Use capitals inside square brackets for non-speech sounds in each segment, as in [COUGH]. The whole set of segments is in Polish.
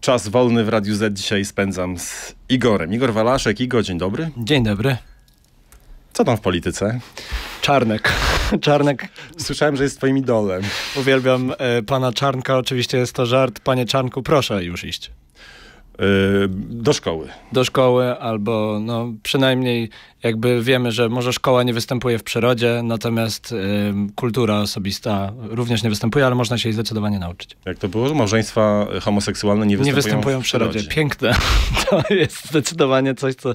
Czas wolny w Radiu Z dzisiaj spędzam z Igorem. Igor Walaszek, Igor, dzień dobry. Dzień dobry. Co tam w polityce? Czarnek. [LAUGHS] Czarnek. Słyszałem, że jest twoim idolem. Uwielbiam e, pana Czarnka, oczywiście jest to żart. Panie Czarnku, proszę już iść. Y, do szkoły. Do szkoły albo no, przynajmniej jakby wiemy, że może szkoła nie występuje w przyrodzie, natomiast y, kultura osobista również nie występuje, ale można się jej zdecydowanie nauczyć. Jak to było? Małżeństwa homoseksualne nie występują, nie występują w, przyrodzie. w przyrodzie. Piękne. [LAUGHS] To jest zdecydowanie coś, co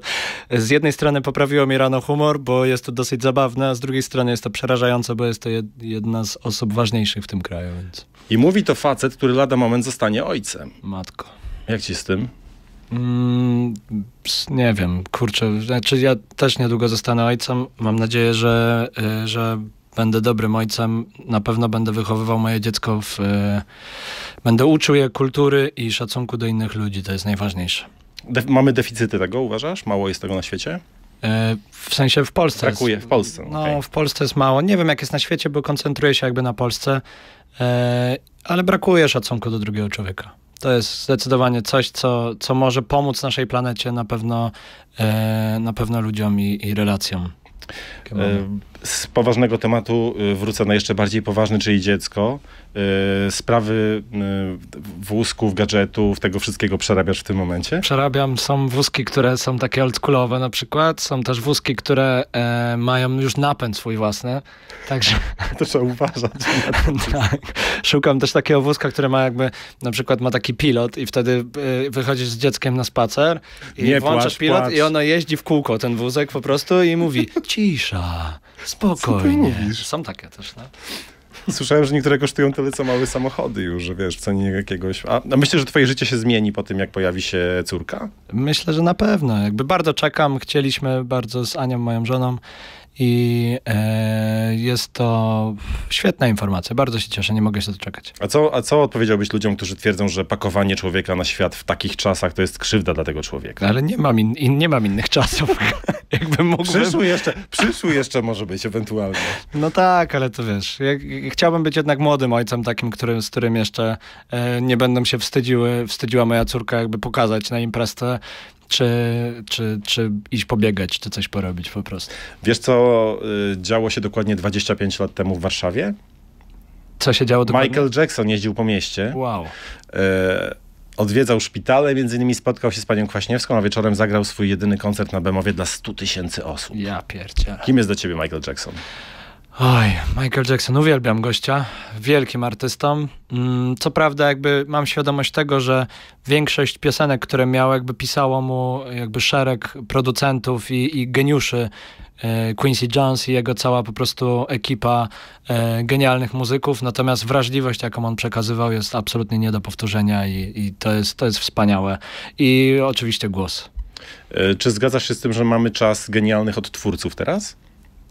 z jednej strony poprawiło mi rano humor, bo jest to dosyć zabawne, a z drugiej strony jest to przerażające, bo jest to jedna z osób ważniejszych w tym kraju. Więc. I mówi to facet, który lada moment zostanie ojcem. Matko. Jak ci z tym? Mm, nie wiem, kurczę. Znaczy ja też niedługo zostanę ojcem. Mam nadzieję, że, y, że będę dobrym ojcem. Na pewno będę wychowywał moje dziecko w... Y, będę uczył je kultury i szacunku do innych ludzi. To jest najważniejsze. De mamy deficyty tego, uważasz? Mało jest tego na świecie? Y, w sensie w Polsce. Brakuje jest, w Polsce. No, okay. w Polsce jest mało. Nie wiem, jak jest na świecie, bo koncentruję się jakby na Polsce, ale brakuje szacunku do drugiego człowieka. To jest zdecydowanie coś, co, co może pomóc naszej planecie na pewno, e, na pewno ludziom i, i relacjom. E, z poważnego tematu y, wrócę na jeszcze bardziej poważny, czyli dziecko. Y, sprawy y, wózków, gadżetów, tego wszystkiego przerabiasz w tym momencie? Przerabiam. Są wózki, które są takie oldschoolowe na przykład. Są też wózki, które e, mają już napęd swój własny. Także... [LAUGHS] to trzeba uważać. [LAUGHS] tak. Szukam też takiego wózka, który ma jakby, na przykład ma taki pilot i wtedy e, wychodzisz z dzieckiem na spacer i Nie, włączasz płacz, pilot płacz. i ono jeździ w kółko, ten wózek po prostu i mówi [LAUGHS] cisza. Spokojnie. Są takie też, no. Słyszałem, że niektóre kosztują tyle, co małe samochody już, że wiesz, co cenie jakiegoś... A, a myślę, że twoje życie się zmieni po tym, jak pojawi się córka? Myślę, że na pewno. Jakby bardzo czekam. Chcieliśmy bardzo z Anią, moją żoną, i e, jest to świetna informacja. Bardzo się cieszę, nie mogę się doczekać. A co, a co odpowiedziałbyś ludziom, którzy twierdzą, że pakowanie człowieka na świat w takich czasach to jest krzywda dla tego człowieka? Ale nie mam, in, nie mam innych czasów. [LAUGHS] Jakbym mógł. Przyszły jeszcze, przyszły jeszcze może być ewentualnie. No tak, ale to wiesz. Ja, chciałbym być jednak młodym ojcem, takim, z którym jeszcze e, nie będą się wstydziły, wstydziła moja córka, jakby pokazać na imprezę czy, czy, czy iść pobiegać, czy coś porobić po prostu. Wiesz, co y, działo się dokładnie 25 lat temu w Warszawie? Co się działo dokładnie? Michael Jackson jeździł po mieście. Wow. Y, odwiedzał szpitale, między innymi spotkał się z panią Kwaśniewską, a wieczorem zagrał swój jedyny koncert na Bemowie dla 100 tysięcy osób. Ja pierdzielę. Kim jest do ciebie Michael Jackson? Oj, Michael Jackson, uwielbiam gościa, wielkim artystą. Mm, co prawda, jakby mam świadomość tego, że większość piosenek, które miał, jakby pisało mu jakby szereg producentów i, i geniuszy. E, Quincy Jones i jego cała po prostu ekipa e, genialnych muzyków, natomiast wrażliwość, jaką on przekazywał, jest absolutnie nie do powtórzenia i, i to, jest, to jest wspaniałe. I oczywiście głos. E, czy zgadzasz się z tym, że mamy czas genialnych odtwórców teraz?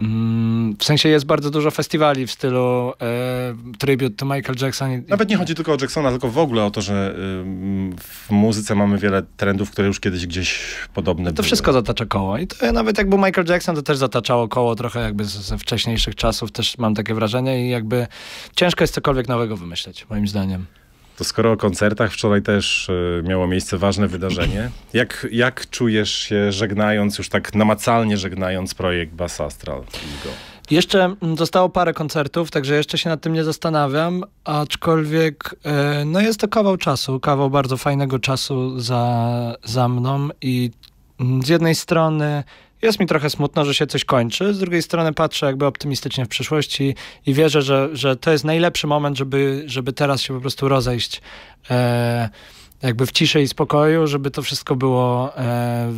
Mm, w sensie jest bardzo dużo festiwali w stylu e, Tribute to Michael Jackson. Nawet nie chodzi tylko o Jacksona, tylko w ogóle o to, że y, w muzyce mamy wiele trendów, które już kiedyś gdzieś podobne no To były. wszystko zatacza koło. I to nawet jakby Michael Jackson, to też zataczało koło trochę jakby ze wcześniejszych czasów, też mam takie wrażenie i jakby ciężko jest cokolwiek nowego wymyśleć, moim zdaniem. To skoro o koncertach, wczoraj też e, miało miejsce ważne wydarzenie. Jak, jak czujesz się żegnając, już tak namacalnie żegnając projekt Bass Astral? Jeszcze mm, zostało parę koncertów, także jeszcze się nad tym nie zastanawiam, aczkolwiek e, no jest to kawał czasu, kawał bardzo fajnego czasu za, za mną i mm, z jednej strony jest mi trochę smutno, że się coś kończy. Z drugiej strony patrzę jakby optymistycznie w przyszłości i wierzę, że, że to jest najlepszy moment, żeby, żeby teraz się po prostu rozejść. E, jakby w ciszy i spokoju, żeby to wszystko było e,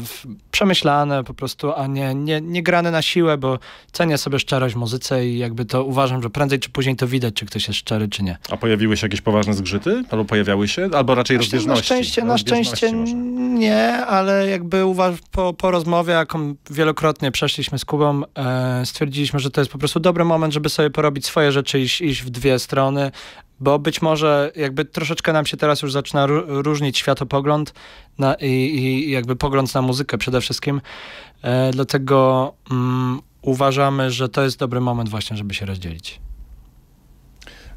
przemyślane po prostu, a nie, nie, nie grane na siłę, bo cenię sobie szczerość w muzyce i jakby to uważam, że prędzej czy później to widać, czy ktoś jest szczery, czy nie. A pojawiły się jakieś poważne zgrzyty? Albo pojawiały się? Albo raczej znaczy, no, rozbieżności? Na szczęście, na szczęście nie, ale jakby uważ, po, po rozmowie, jaką wielokrotnie przeszliśmy z Kubą, e, stwierdziliśmy, że to jest po prostu dobry moment, żeby sobie porobić swoje rzeczy i iść, iść w dwie strony, bo być może jakby troszeczkę nam się teraz już zaczyna róż rozróżnić światopogląd na, i, i, jakby pogląd na muzykę przede wszystkim. E, dlatego mm, uważamy, że to jest dobry moment właśnie, żeby się rozdzielić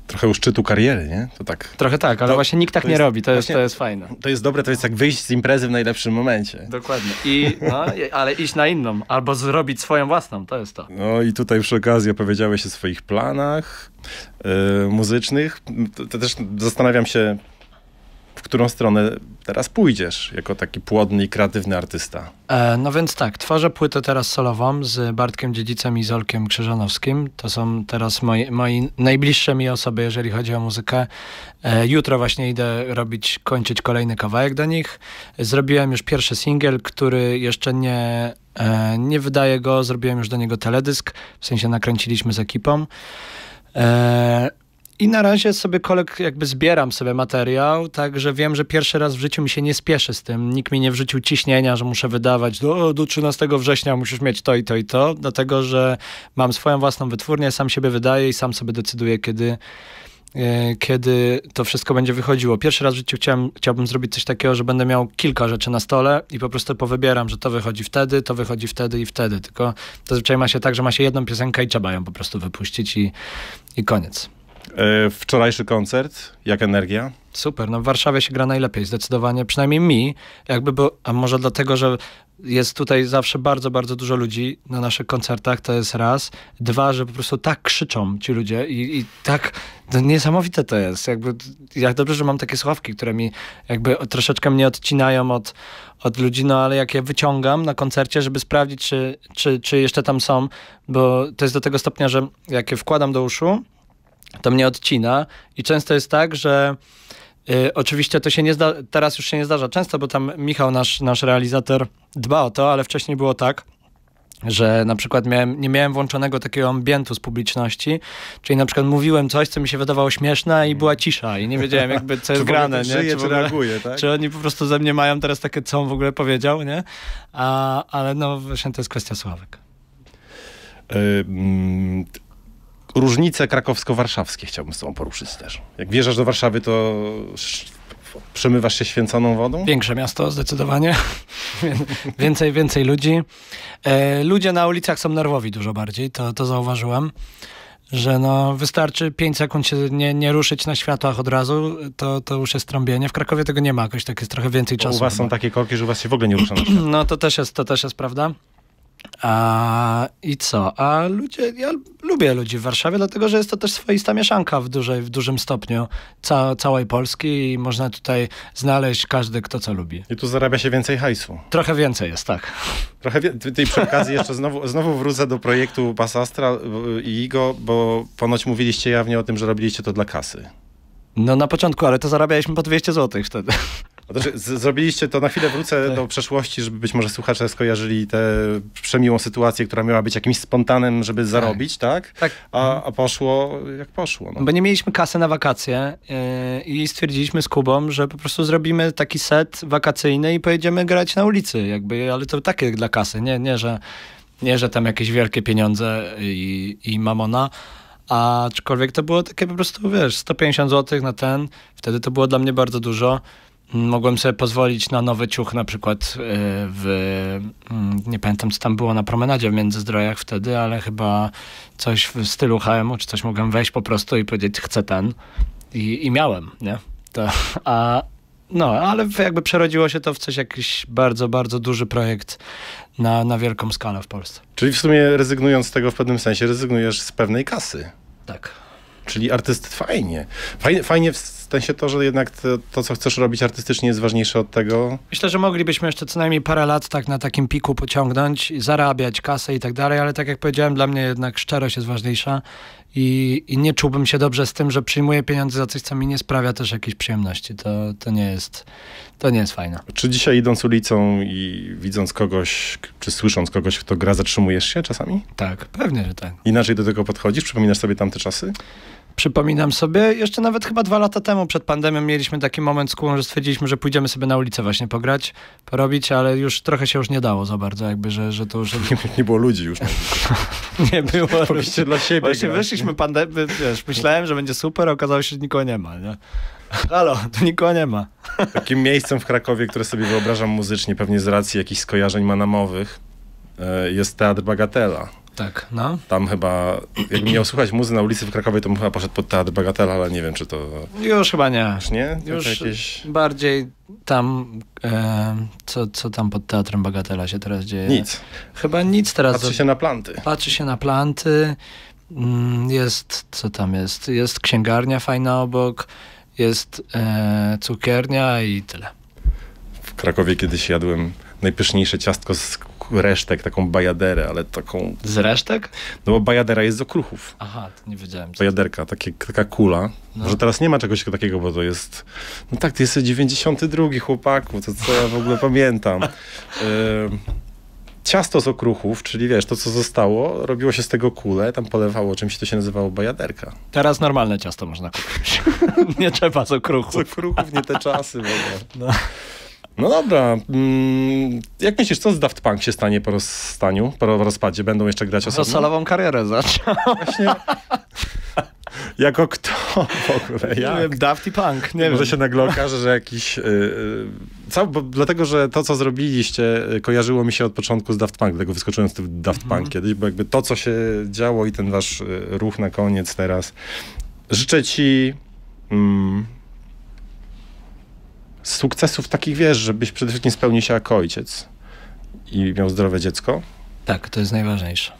trochę u szczytu kariery, nie? To tak. Trochę tak, ale to, właśnie nikt tak nie robi, to jest, to jest fajne. To jest dobre, to jest jak wyjść z imprezy w najlepszym momencie. Dokładnie. I, no, ale iść na inną, albo zrobić swoją własną, to jest to. No i tutaj przy okazji opowiedziałeś o swoich planach yy, muzycznych. To, to, też zastanawiam się, w którą stronę teraz pójdziesz jako taki płodny i kreatywny artysta. E, no więc tak, tworzę płytę teraz solową z Bartkiem Dziedzicem i Zolkiem Krzyżanowskim. To są teraz moi, moi najbliższe mi osoby, jeżeli chodzi o muzykę. E, jutro właśnie idę robić, kończyć kolejny kawałek do nich. Zrobiłem już pierwszy singiel, który jeszcze nie e, nie wydaje go, zrobiłem już do niego teledysk, w sensie nakręciliśmy z ekipą. E, i na razie sobie kolek jakby zbieram sobie materiał, także wiem, że pierwszy raz w życiu mi się nie spieszy z tym. Nikt mi nie wrzucił ciśnienia, że muszę wydawać do, do 13 września musisz mieć to i to i to, dlatego że mam swoją własną wytwórnię, sam siebie wydaję i sam sobie decyduję, kiedy, e, kiedy to wszystko będzie wychodziło. Pierwszy raz w życiu chciałem, chciałbym zrobić coś takiego, że będę miał kilka rzeczy na stole i po prostu powybieram, że to wychodzi wtedy, to wychodzi wtedy i wtedy. Tylko zazwyczaj ma się tak, że ma się jedną piosenkę i trzeba ją po prostu wypuścić i, i koniec. E, wczorajszy koncert, jak energia? Super, no w Warszawie się gra najlepiej, zdecydowanie, przynajmniej mi, jakby, bo, a może dlatego, że jest tutaj zawsze bardzo, bardzo dużo ludzi na naszych koncertach, to jest raz. Dwa, że po prostu tak krzyczą ci ludzie i, i tak no niesamowite to jest. Jakby, jak dobrze, że mam takie słuchawki, które mi jakby troszeczkę mnie odcinają od, od ludzi, no ale jak je wyciągam na koncercie, żeby sprawdzić, czy, czy, czy jeszcze tam są, bo to jest do tego stopnia, że jak je wkładam do uszu, to mnie odcina i często jest tak, że y, oczywiście to się nie zda, teraz już się nie zdarza często, bo tam Michał, nasz, nasz realizator, dba o to, ale wcześniej było tak, że na przykład miałem, nie miałem włączonego takiego ambientu z publiczności, czyli na przykład mówiłem coś, co mi się wydawało śmieszne i była cisza i nie wiedziałem jakby co [LAUGHS] jest grane, tak nie? Żyje, czy, ogóle, reaguje, tak? czy oni po prostu ze mnie mają teraz takie, co on w ogóle powiedział, nie? A, ale no właśnie to jest kwestia sławek. Y różnice krakowsko-warszawskie chciałbym z tobą poruszyć też. Jak wjeżdżasz do Warszawy, to przemywasz się święconą wodą? Większe miasto, zdecydowanie. [LAUGHS] więcej, więcej ludzi. E, ludzie na ulicach są nerwowi dużo bardziej, to, to zauważyłem. Że no, wystarczy 5 sekund się nie, nie ruszyć na światłach od razu, to, to już jest trąbienie. W Krakowie tego nie ma, jakoś tak jest trochę więcej Bo czasu. U was są takie korki, że u was się w ogóle nie rusza na [CLEARS THROAT] No to też jest, to też jest prawda. A, I co? A ludzie, ja lubię ludzi w Warszawie, dlatego że jest to też swoista mieszanka w, dużej, w dużym stopniu ca, całej Polski i można tutaj znaleźć każdy, kto co lubi. I tu zarabia się więcej hajsu. Trochę więcej jest, tak. Trochę tej przy okazji jeszcze znowu, [LAUGHS] znowu wrócę do projektu Basastra y, i Igo, bo ponoć mówiliście jawnie o tym, że robiliście to dla kasy. No na początku, ale to zarabialiśmy po 200 zł wtedy. Znaczy, zrobiliście to, na chwilę wrócę tak. do przeszłości, żeby być może słuchacze skojarzyli tę przemiłą sytuację, która miała być jakimś spontanem, żeby tak. zarobić, tak? tak. A, a, poszło jak poszło. No. Bo nie mieliśmy kasy na wakacje yy, i stwierdziliśmy z Kubą, że po prostu zrobimy taki set wakacyjny i pojedziemy grać na ulicy, jakby, ale to takie dla kasy, nie, nie, że, nie że tam jakieś wielkie pieniądze i, i mamona, aczkolwiek to było takie po prostu, wiesz, 150 zł na ten, wtedy to było dla mnie bardzo dużo mogłem sobie pozwolić na nowy ciuch na przykład e, w, mm, nie pamiętam co tam było na promenadzie w Międzyzdrojach wtedy, ale chyba coś w stylu hm czy coś mogłem wejść po prostu i powiedzieć chcę ten i, i miałem, nie? To, a, no, ale jakby przerodziło się to w coś jakiś bardzo, bardzo duży projekt na, na wielką skalę w Polsce. Czyli w sumie rezygnując z tego w pewnym sensie rezygnujesz z pewnej kasy. Tak. Czyli artyst fajnie. Fajnie, fajnie w sensie to, że jednak to, to, co chcesz robić artystycznie jest ważniejsze od tego. Myślę, że moglibyśmy jeszcze co najmniej parę lat tak na takim piku pociągnąć i zarabiać kasę i tak dalej, ale tak jak powiedziałem, dla mnie jednak szczerość jest ważniejsza i, i nie czułbym się dobrze z tym, że przyjmuję pieniądze za coś, co mi nie sprawia też jakiejś przyjemności. To, to, nie, jest, to nie jest fajne. Czy dzisiaj idąc ulicą i widząc kogoś, czy słysząc kogoś, kto gra, zatrzymujesz się czasami? Tak, pewnie, że tak. Inaczej do tego podchodzisz? Przypominasz sobie tamte czasy? Przypominam sobie, jeszcze nawet chyba dwa lata temu przed pandemią mieliśmy taki moment z kółą, że stwierdziliśmy, że pójdziemy sobie na ulicę właśnie pograć, porobić, ale już trochę się już nie dało za bardzo, jakby, że, że to już... [LAUGHS] Nie, nie było ludzi już. [LAUGHS] nie było. Powinniście dla siebie Właśnie wyszliśmy pandemię, wiesz, myślałem, że będzie super, okazało się, że nikogo nie ma, nie? [LAUGHS] Halo, tu nikogo nie ma. Takim miejscem w Krakowie, które sobie wyobrażam muzycznie, pewnie z racji jakichś skojarzeń manamowych, e, jest Teatr Bagatela tak, no. Tam chyba, jak miał słuchać muzy na ulicy w Krakowie, to chyba poszedł pod Teatr Bagatela, ale nie wiem, czy to... Już chyba nie. Już nie? Już jakieś... bardziej tam, e, co, co tam pod Teatrem Bagatela się teraz dzieje? Nic. Chyba nic teraz. Patrzy się na planty. Patrzy się na planty. Mm, jest, co tam jest? Jest księgarnia fajna obok, jest e, cukiernia i tyle. W Krakowie kiedyś jadłem najpyszniejsze ciastko z resztek, taką bajaderę, ale taką... Z resztek? No bo bajadera jest z okruchów. Aha, to nie wiedziałem. Bajaderka, takie, taka kula. No. Może teraz nie ma czegoś takiego, bo to jest... No tak, to jest 92 chłopaku, to co ja w ogóle [LAUGHS] pamiętam. Y ciasto z okruchów, czyli wiesz, to co zostało, robiło się z tego kule, tam polewało czymś, to się nazywało bajaderka. Teraz normalne ciasto można kupić. [LAUGHS] nie trzeba z okruchów. Z okruchów, nie te czasy w ogóle. No. No dobra. Mm, jak myślisz, co z Daft Punk się stanie po rozstaniu, po rozpadzie? Będą jeszcze grać osobno? Solową karierę zaczął. Właśnie. [LAUGHS] jako kto w ogóle? Jak? Nie wiem, Daft i Punk. Nie Może wiem. się nagle okaże, że jakiś... Yy, cał, dlatego, że to, co zrobiliście, y, kojarzyło mi się od początku z Daft Punk, dlatego wyskoczyłem z tym Daft Punk mhm. kiedyś, bo jakby to, co się działo i ten wasz y, ruch na koniec teraz. Życzę ci... Mm, z sukcesów takich wiesz, żebyś przede wszystkim spełnił się jako ojciec i miał zdrowe dziecko. Tak, to jest najważniejsze.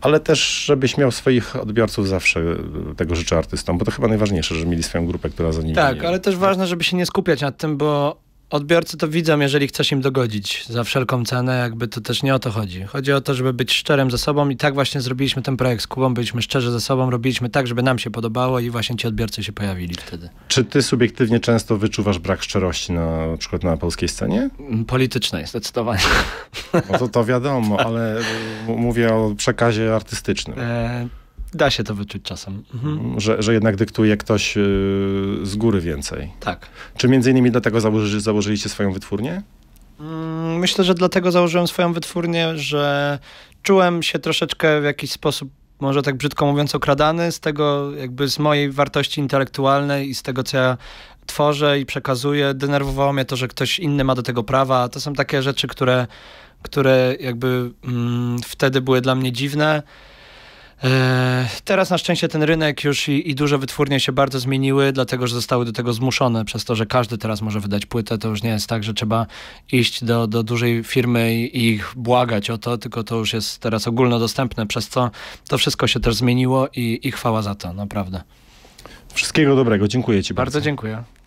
Ale też, żebyś miał swoich odbiorców zawsze y, tego życzę artystom, bo to chyba najważniejsze, żeby mieli swoją grupę, która za nimi. Tak, nie... ale też ważne, żeby się nie skupiać nad tym, bo odbiorcy to widzą, jeżeli chcesz im dogodzić za wszelką cenę, jakby to też nie o to chodzi. Chodzi o to, żeby być szczerym ze sobą i tak właśnie zrobiliśmy ten projekt z Kubą, byliśmy szczerzy ze sobą, robiliśmy tak, żeby nam się podobało i właśnie ci odbiorcy się pojawili wtedy. Czy ty subiektywnie często wyczuwasz brak szczerości na, na przykład na polskiej scenie? Mm, politycznej, zdecydowanie. No to to wiadomo, ale e, mówię o przekazie artystycznym. E Da się to wyczuć czasem. Mhm. Że, że jednak dyktuje ktoś y, z góry więcej. Tak. Czy między innymi dlatego założy, założyliście swoją wytwórnię? Mm, myślę, że dlatego założyłem swoją wytwórnię, że czułem się troszeczkę w jakiś sposób, może tak brzydko mówiąc, okradany z tego, jakby z mojej wartości intelektualnej i z tego, co ja tworzę i przekazuję. Denerwowało mnie to, że ktoś inny ma do tego prawa. To są takie rzeczy, które, które jakby mm, wtedy były dla mnie dziwne. E, teraz na szczęście ten rynek już i, i, duże wytwórnie się bardzo zmieniły, dlatego że zostały do tego zmuszone przez to, że każdy teraz może wydać płytę. To już nie jest tak, że trzeba iść do, do dużej firmy i ich błagać o to, tylko to już jest teraz ogólnodostępne, przez co to wszystko się też zmieniło i, i chwała za to, naprawdę. Wszystkiego dobrego, dziękuję Ci bardzo. Bardzo dziękuję.